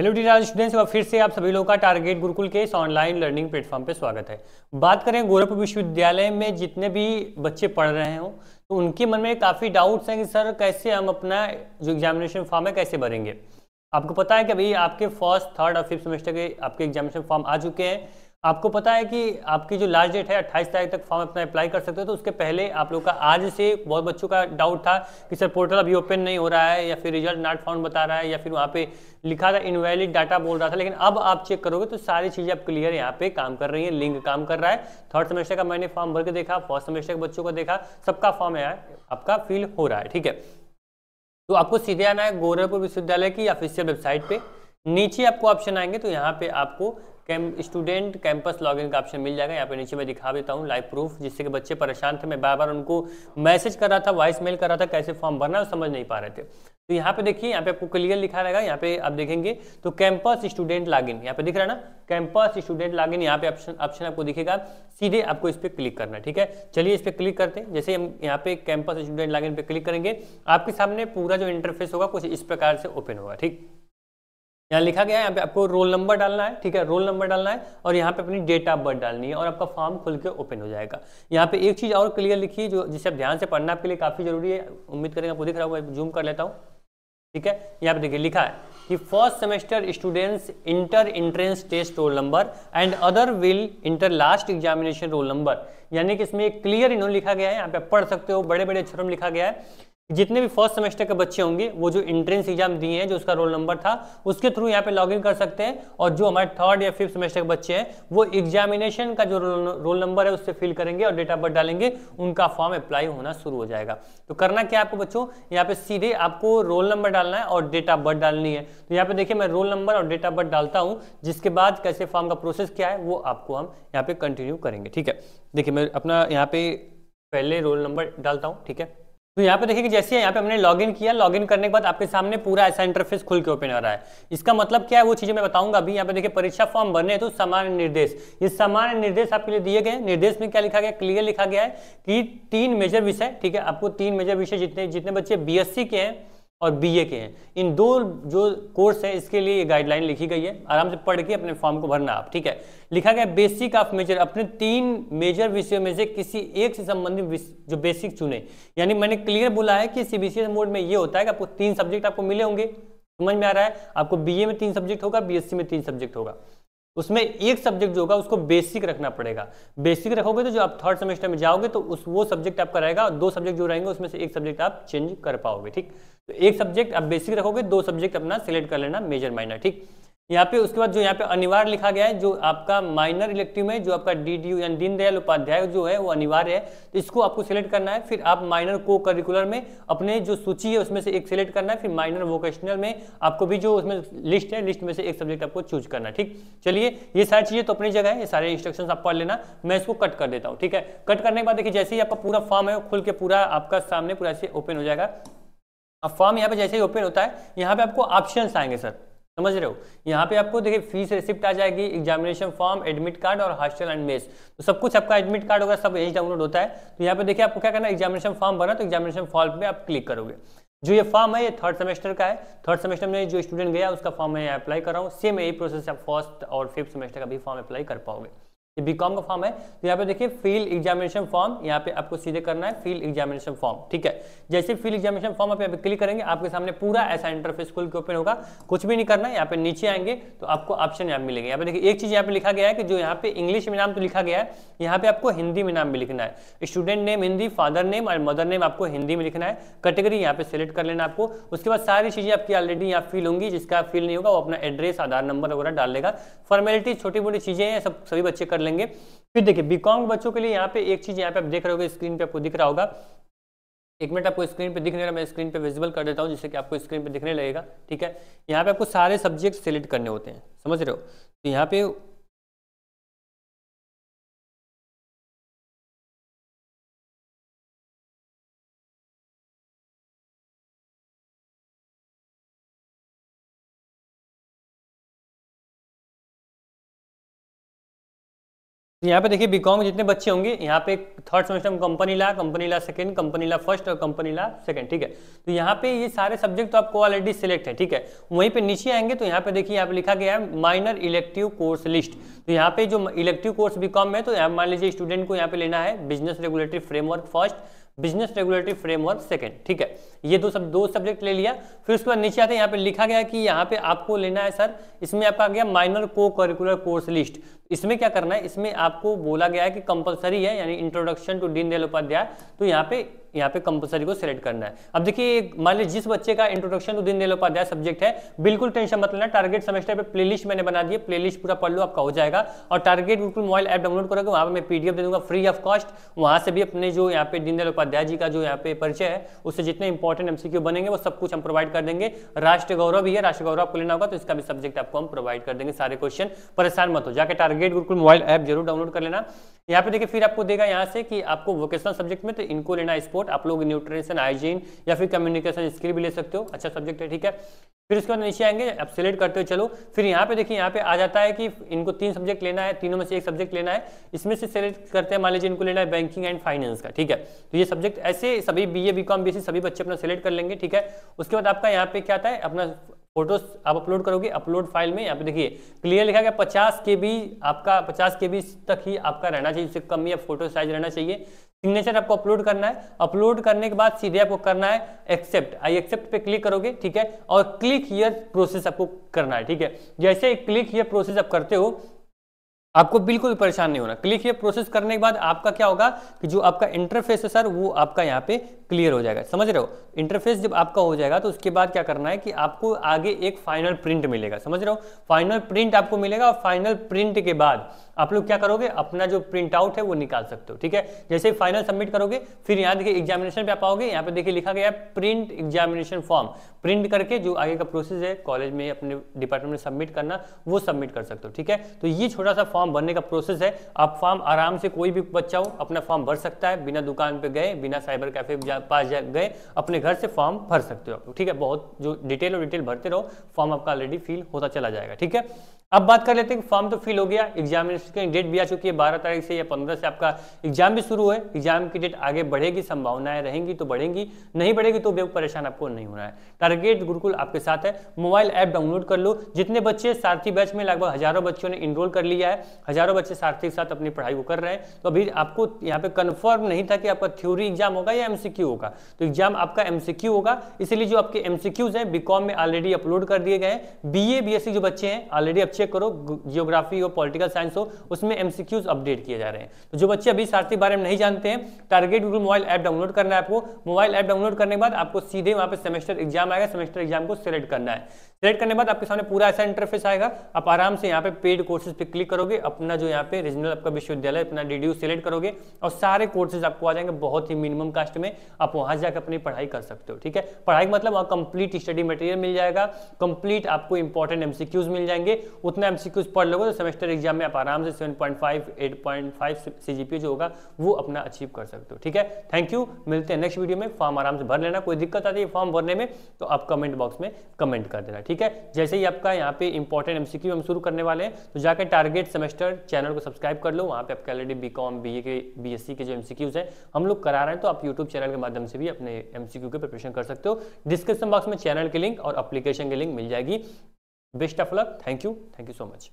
Hello digital students और फिर से आप सभी लोगों का टारगेट गुरुकुल के इस ऑनलाइन लर्निंग प्लेटफॉर्म पर स्वागत है बात करें गोरखपुर विश्वविद्यालय में जितने भी बच्चे पढ़ रहे हों तो उनके मन में काफ़ी डाउट्स हैं कि सर कैसे हम अपना जो एग्जामिनेशन फॉर्म है कैसे भरेंगे आपको पता है कि अभी आपके फर्स्ट थर्ड और फिफ्थ सेमेस्टर के आपके एग्जामिनेशन फॉर्म आ चुके हैं आपको पता है कि आपकी जो लास्ट डेट है अट्ठाईस तारीख तक फॉर्म अपना अप्लाई कर सकते हो तो उसके पहले आप लोग का आज से बहुत बच्चों का डाउट था कि सर पोर्टल अभी ओपन नहीं हो रहा है या फिर रिजल्ट नॉट फाउंड बता रहा है या फिर वहाँ पे लिखा था इनवैलिड डाटा बोल रहा था लेकिन अब आप चेक करोगे तो सारी चीज़ें आप क्लियर यहाँ पे काम कर रही है लिंक काम कर रहा है थर्ड सेमेस्टर का मैंने फॉर्म भर के देखा फर्स्ट सेमेस्टर के बच्चों का देखा सबका फॉर्म यहाँ आपका फिल हो रहा है ठीक है तो आपको सीधे आना है गोरखपुर विश्वविद्यालय की ऑफिशियल वेबसाइट पर नीचे आपको ऑप्शन आएंगे तो यहाँ पे आपको कैम स्टूडेंट कैंपस लॉगिन का ऑप्शन मिल जाएगा यहाँ पे नीचे मैं दिखा देता हूँ लाइव प्रूफ जिससे कि बच्चे परेशान थे मैं बार बार उनको मैसेज कर रहा था वॉइस मेल कर रहा था कैसे फॉर्म भरना समझ नहीं पा रहे थे तो यहाँ पे देखिए यहाँ पे आपको क्लियर लिखा रहेगा यहाँ पे आप देखेंगे तो कैंपस स्टूडेंट लॉग इन पे दिख रहा है ना कैंपस स्टूडेंट लॉग इन पे ऑप्शन ऑप्शन आपको दिखेगा सीधे आपको इस पर क्लिक करना ठीक है चलिए इस पर क्लिक करते हैं जैसे हम यहाँ पे campus student log in click करेंगे आपके सामने पूरा जो इंटरफेस होगा कुछ इस प्रकार से ओपन होगा ठीक है यहाँ लिखा गया है यहाँ पे आपको रोल नंबर डालना है ठीक है रोल नंबर डालना है और यहाँ पे अपनी डेट ऑफ बर्थ डालनी है और आपका फॉर्म खुल के ओपन हो जाएगा यहाँ पे एक चीज़ और क्लियर लिखी जो जिसे आप ध्यान से पढ़ना आपके लिए काफ़ी जरूरी है उम्मीद करेंगे आपको दिख रहा होगा जूम कर लेता हूँ ठीक है यहाँ पे देखिए लिखा है कि first semester students inter entrance test roll number and other will inter last examination roll number यानी कि इसमें क्लियर इन्होंने लिखा गया है यहाँ पे पढ़ सकते हो बड़े बड़े अक्षरों में लिखा गया है जितने भी फर्स्ट सेमेस्टर के बच्चे होंगे वो जो एंट्रेंस एग्जाम दिए हैं जो उसका रोल नंबर था उसके थ्रू यहाँ पे लॉगिन कर सकते हैं और जो हमारे थर्ड या फिफ्थ सेमेस्टर के बच्चे हैं वो एग्जामिनेशन का जो रोल नंबर है उससे फिल करेंगे और डेट ऑफ बर्थ डालेंगे उनका फॉर्म अप्लाई होना शुरू हो जाएगा तो करना क्या आपको बच्चों यहाँ पे सीधे आपको रोल नंबर डालना है और डेट ऑफ बर्थ डालनी है तो यहाँ पे देखिए मैं रोल नंबर और डेट ऑफ बर्थ डालता हूँ जिसके बाद कैसे फॉर्म का प्रोसेस क्या है वो आपको हम यहाँ पे कंटिन्यू करेंगे ठीक है देखिए मैं अपना यहाँ पे पहले रोल नंबर डालता हूँ ठीक है तो यहाँ पे देखिए कि जैसे यहाँ पे हमने लॉगिन किया लॉगिन करने के बाद आपके सामने पूरा ऐसा इंटरफेस खुल के ओपन हो रहा है इसका मतलब क्या है वो चीजें मैं बताऊंगा अभी यहाँ पे देखिए परीक्षा फॉर्म भरने तो सामान्य निर्देश ये सामान्य निर्देश आपके लिए दिए गए निर्देश में क्या लिखा गया क्लियर लिखा गया है कि तीन मेजर विषय ठीक है आपको तीन मेजर विषय जितने जितने बच्चे बी के हैं और बीए के हैं इन दो जो कोर्स है इसके लिए ये गाइडलाइन लिखी गई है आराम से पढ़ के अपने फॉर्म को भरना आप ठीक है लिखा गया बेसिक ऑफ मेजर अपने तीन मेजर विषयों में से किसी एक से संबंधित जो बेसिक चुने यानी मैंने क्लियर बोला है कि सीबीसी मोड में ये होता है कि आपको तीन सब्जेक्ट आपको मिले होंगे समझ में आ रहा है आपको बी में तीन सब्जेक्ट होगा बीएससी में तीन सब्जेक्ट होगा उसमें एक सब्जेक्ट जो होगा उसको बेसिक रखना पड़ेगा बेसिक रखोगे तो जो आप थर्ड सेमेस्टर में जाओगे तो उस वो सब्जेक्ट आपका रहेगा और दो सब्जेक्ट जो रहेंगे उसमें से एक सब्जेक्ट आप चेंज कर पाओगे ठीक तो एक सब्जेक्ट आप बेसिक रखोगे दो सब्जेक्ट अपना सिलेक्ट कर लेना मेजर माइनर ठीक यहाँ पे उसके बाद जो यहाँ पे अनिवार्य लिखा गया है जो आपका माइनर इलेक्टिव में जो आपका डी डी यानी दीनदयाल उपाध्याय जो है वो अनिवार्य है तो इसको आपको सिलेक्ट करना है फिर आप माइनर को करिकुलर में अपने जो सूची है उसमें से एक सिलेक्ट करना है फिर माइनर वोकेशनल में आपको भी जो उसमें लिस्ट है लिस्ट में से एक सब्जेक्ट आपको चूज करना है ठीक चलिए ये सारी चीज़ें तो अपनी जगह है ये सारे इंस्ट्रक्शन आप पढ़ लेना मैं इसको कट कर देता हूँ ठीक है कट करने के बाद देखिए जैसे ही आपका पूरा फॉर्म है खुल के पूरा आपका सामने पूरा ऐसे ओपन हो जाएगा अब फॉर्म यहाँ पे जैसे ही ओपन होता है यहाँ पे आपको ऑप्शन आएंगे सर समझ रहे हो यहाँ पे आपको देखिए फीस रिसिप्ट आ जाएगी एग्जामिनेशन फॉर्म एडमिट कार्ड और हॉस्टल एंड मेस तो सब कुछ आपका एडमिट कार्ड होगा सब यही डाउनलोड होता है तो यहाँ पे देखिए आपको क्या करना एग्जामिनेशन फॉर्म बना तो एग्जामिनेशन फॉर्म पे आप क्लिक करोगे जो ये फॉर्म है ये थर्ड सेमेस्टर का है थर्ड सेमेस्टर में जो स्टूडेंट गया उसका फॉर्म मैं अप्लाई कर रहा हूँ सेम यही प्रोसेस आप फर्स्ट और फिफ्थ सेमेस्टर का भी फॉर्म अप्लाई कर पाओगे ये बीकॉम का फॉर्म है तो यहाँ पे देखिए फील एग्जामिनेशन फॉर्म यहाँ पे आपको सीधे करना है फील एग्जामिनेशन फॉर्म ठीक है जैसे फील एग्जामिनेशन फॉर्म आप यहाँ पे क्लिक करेंगे आपके सामने पूरा ऐसा इंटरफेस खुल के ओपन होगा कुछ भी नहीं करना है यहाँ पे नीचे आएंगे तो आपको ऑप्शन यहाँ मिलेंगे यहाँ पे देखिए एक चीज यहाँ पे लिखा गया है कि जो यहाँ पे इंग्लिश में नाम तो लिखा गया है यहाँ पे आपको हिंदी में नाम भी लिखना है student name Hindi father name और मदर नेम आपको हिंदी में लिखना है कैटेगरी यहाँ पे सिलेक्ट कर लेना आपको उसके बाद सारी चीजें आपकी ऑलरेडी यहाँ फिल होंगी जिसका फिल नहीं होगा वो अपना एड्रेस आधार नंबर वगैरह डाल लेगा फॉर्मेलिटी छोटी मोटी चीजें हैं सब सभी बच्चे कर कर लेंगे फिर देखिए बीकॉम के बच्चों के लिए यहाँ पे एक चीज़ यहाँ पे आप देख रहे हो स्क्रीन पे आपको दिख रहा होगा एक मिनट आपको स्क्रीन पे दिखने रहा मैं स्क्रीन पे विजिबल कर देता हूँ जिससे कि आपको स्क्रीन पे दिखने लगेगा ठीक है यहाँ पे आपको सारे सब्जेक्ट सेलेक्ट करने होते हैं समझ रहे हो तो यहाँ पे यहाँ पे देखिए बीकॉम के जितने बच्चे होंगे यहाँ पे थर्ड सेमेस्टर में company law company law second company law first और कंपनी ला सेकंड ठीक है तो यहाँ पे ये सारे सब्जेक्ट तो आपको ऑलरेडी सिलेक्ट है ठीक है वहीं पे नीचे आएंगे तो यहाँ पे देखिए यहाँ पे लिखा गया है माइनर इलेक्टिव कोर्स लिस्ट तो यहाँ पे जो इलेक्टिव कोर्स बीकॉम है तो यहाँ मान लीजिए स्टूडेंट को यहाँ पे लेना है business regulatory framework first business regulatory framework second ठीक है ये दो सब दो सब्जेक्ट ले लिया फिर उसके बाद नीचे आते यहाँ पे लिखा गया कि यहाँ पे आपको लेना है सर इसमें आपका गया माइनर को करिकुलर कोर्स लिस्ट इसमें क्या करना है इसमें आपको बोला गया है कि कंपलसरी है यानी इंट्रोडक्शन टू डीन दयाल उपाध्याय तो यहाँ पे यहाँ पे कंपलसरी को सिलेक्ट करना है अब देखिए मान लीजिए जिस बच्चे का introduction to Deendayal Upadhyay subject है बिल्कुल टेंशन मत लेना टारगेट सेमेस्टर पे प्लेलिस्ट मैंने बना दिया प्लेलिस्ट पूरा पढ़ लो आपका हो जाएगा और टारगेट बिल्कुल मोबाइल ऐप डाउनलोड करोगे वहाँ पर मैं पीडीएफ दे दूंगा फ्री ऑफ कॉस्ट वहाँ से भी अपने जो यहाँ पे दीनदयाल उपाध्याय जी का जो यहाँ पे परिचय है उससे जितने इंपॉर्टेंट एमसीक्यू बनेंगे वो सब कुछ हम प्रोवाइड कर देंगे राष्ट्र गौरव भी है राष्ट्र गौरव आपको लेना होगा तो इसका भी सब्जेक्ट आपको हम प्रोवाइड कर देंगे सारे क्वेश्चन परेशान मत हो जाकर टारगेट गुरुकुल मोबाइल ऐप जरूर डाउनलोड कर लेना यहाँ पे देखिए फिर आपको देगा यहाँ से कि आपको वोकेशनल सब्जेक्ट में तो इनको लेना स्पोर्ट आप लोग न्यूट्रिशन हाइजीन या फिर कम्युनिकेशन स्किल भी ले सकते हो अच्छा सब्जेक्ट है ठीक है फिर उसके बाद नीचे आएंगे आप सिलेक्ट करते हो चलो फिर यहाँ पे देखिए यहाँ पे आ जाता है कि इनको तीन सब्जेक्ट लेना है तीनों में से एक सब्जेक्ट लेना है इसमें से सेलेक्ट करते हैं मान लीजिए इनको लेना है बैंकिंग एंड फाइनेंस का ठीक है तो ये सब्जेक्ट ऐसे सभी B A B com B सभी बच्चे अपना सेलेक्ट कर लेंगे ठीक है उसके बाद आपका यहाँ पे क्या आता है अपना फोटो आप अपलोड करोगे अपलोड फाइल में यहाँ पे देखिए क्लियर लिखा गया पचास के बी आपका पचास के बी तक ही आपका रहना चाहिए उससे कम या फोटो साइज रहना चाहिए सिग्नेचर आपको अपलोड करना है अपलोड करने के बाद सीधे आपको करना है एक्सेप्ट आई एक्सेप्ट पे क्लिक करोगे ठीक है और क्लिक हियर प्रोसेस आपको करना है ठीक है जैसे क्लिक हियर प्रोसेस आप करते हो आपको बिल्कुल परेशान नहीं होना क्लिक ये प्रोसेस करने के बाद आपका क्या होगा कि जो आपका इंटरफेस है सर वो आपका यहाँ पे क्लियर हो जाएगा समझ रहे हो इंटरफेस जब आपका हो जाएगा तो उसके बाद क्या करना है कि आपको आगे एक फाइनल प्रिंट मिलेगा समझ रहे हो फाइनल प्रिंट आपको मिलेगा और फाइनल प्रिंट के बाद आप लोग क्या करोगे अपना जो प्रिंट आउट है वो निकाल सकते हो ठीक है जैसे फाइनल सबमिट करोगे फिर यहाँ देखिए एग्जामिनेशन पे आप आओगे यहाँ पे देखिए लिखा गया है प्रिंट एग्जामिनेशन फॉर्म प्रिंट करके जो आगे का प्रोसेस है कॉलेज में अपने डिपार्टमेंट में सबमिट करना वो सबमिट कर सकते हो ठीक है तो ये छोटा सा फॉर्म भरने का प्रोसेस है आप फॉर्म आराम से कोई भी बच्चा हो अपना फॉर्म भर सकता है बिना दुकान पर गए बिना साइबर कैफे पास गए अपने घर से फॉर्म भर सकते हो आप ठीक है बहुत जो डिटेल और डिटेल भरते रहो फॉर्म आपका ऑलरेडी फिल होता चला जाएगा ठीक है अब बात कर लेते हैं कि फॉर्म तो फिल हो गया एग्जामिनेशन की डेट भी आ चुकी है बारह तारीख से या पंद्रह से आपका एग्जाम भी शुरू है एग्जाम की डेट आगे बढ़ेगी संभावनाएं रहेंगी तो बढ़ेंगी नहीं बढ़ेगी तो बेहद परेशान आपको नहीं होना है टारगेट गुरुकुल आपके साथ है मोबाइल ऐप डाउनलोड कर लो जितने बच्चे सारथी बैच में लगभग हजारों बच्चों ने इनरोल कर लिया है हजारों बच्चे सारथी के साथ अपनी पढ़ाई को कर रहे हैं तो अभी आपको यहाँ पे कन्फर्म नहीं था कि आपका थ्योरी एग्जाम होगा या एमसीक्यू होगा तो एग्जाम आपका एमसीक्यू होगा इसलिए जो आपके एमसीक्यूज हैं बीकॉम में ऑलरेडी अपलोड कर दिए गए हैं ए जो बच्चे हैं ऑलरेडी चेक करो जियोग्राफी हो पॉलिटिकल साइंस हो उसमें एमसीक्यूज अपडेट किए जा रहे हैं तो जो बच्चे अभी सारथी बारे में नहीं जानते हैं target Google mobile app download करना है आपको मोबाइल ऐप डाउनलोड करने के बाद आपको सीधे वहाँ पर सेमेस्टर एग्जाम आएगा सेमेस्टर एग्जाम को सिलेक्ट करना है सिलेक्ट करने के बाद आपके सामने पूरा ऐसा इंटरफेस आएगा आप आराम से यहाँ पे पेड कोर्सेज पे क्लिक करोगे अपना जो यहाँ पे रीजनल आपका विश्वविद्यालय अपना डी सिलेक्ट करोगे और सारे कोर्सेज आपको आ जाएंगे बहुत ही मिनिमम कास्ट में आप वहां जाकर अपनी पढ़ाई कर सकते हो ठीक है पढ़ाई का मतलब वहाँ कंप्लीट स्टडी मटेरियल मिल जाएगा कंप्लीट आपको इंपॉर्टेंट एमसीक्यूज मिल जाएंगे वो उतना एम क्यूज पढ़ लोगे तो सेमेस्टर एग्जाम में आप आराम से seven point five eight point five C G P जो होगा वो अपना अचीव कर सकते हो ठीक है थैंक यू मिलते हैं नेक्स्ट वीडियो में फॉर्म आराम से भर लेना कोई दिक्कत आती है फॉर्म भरने में तो आप कमेंट बॉक्स में कमेंट कर देना ठीक है जैसे ही आपका यहाँ पे इंपॉर्टेंट एमसीक्यू हम शुरू करने वाले हैं तो जाकर टारगेट सेमेस्टर चैनल को सब्सक्राइब कर लो वहाँ पे आपके already B com B A के बी एस सी के जो एमसीक्यूज हैं हम लोग करा रहे हैं तो आप यूट्यूब चैनल के माध्यम से भी अपने एमसीक्यू के प्रिपरेशन कर सकते हो डिस्क्रिप्शन बॉक्स में चैनल की लिंक और अप्लीकेशन की लिंक मिल जाएगी Best of luck. Thank you. Thank you so much.